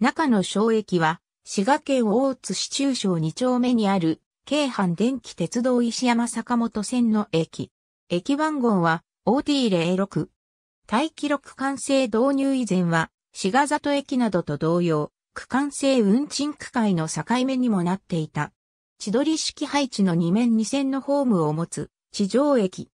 中野小駅は、滋賀県大津市中小2丁目にある、京阪電気鉄道石山坂本線の駅。駅番号は OT06。待機録完成導入以前は、滋賀里駅などと同様、区間制運賃区会の境目にもなっていた。千鳥式配置の2面2線のホームを持つ、地上駅。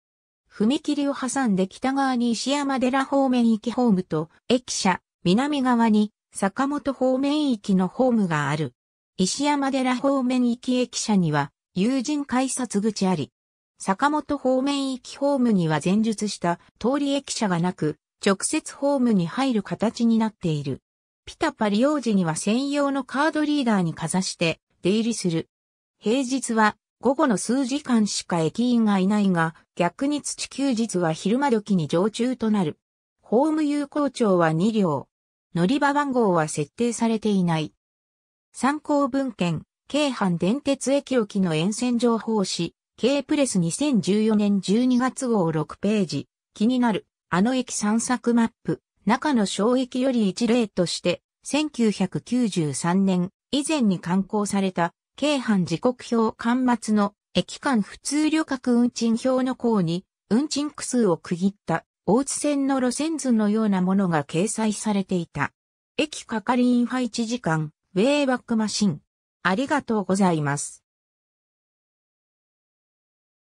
踏切を挟んで北側に石山寺方面行きホームと、駅舎、南側に坂本方面行きのホームがある。石山寺方面行き駅舎には、友人改札口あり。坂本方面行きホームには前述した通り駅舎がなく、直接ホームに入る形になっている。ピタパ利用時には専用のカードリーダーにかざして出入りする。平日は午後の数時間しか駅員がいないが、逆に土休日は昼間時に常駐となる。ホーム有効庁は2両。乗り場番号は設定されていない。参考文献、京阪電鉄駅沖の沿線情報誌、K プレス2014年12月号6ページ、気になる、あの駅散策マップ、中の小駅より一例として、1993年以前に刊行された、京阪時刻表刊末の駅間普通旅客運賃表の項に、運賃区数を区切った大津線の路線図のようなものが掲載されていた。駅係員配置時間、ウェイバックマシン。ありがとうございます。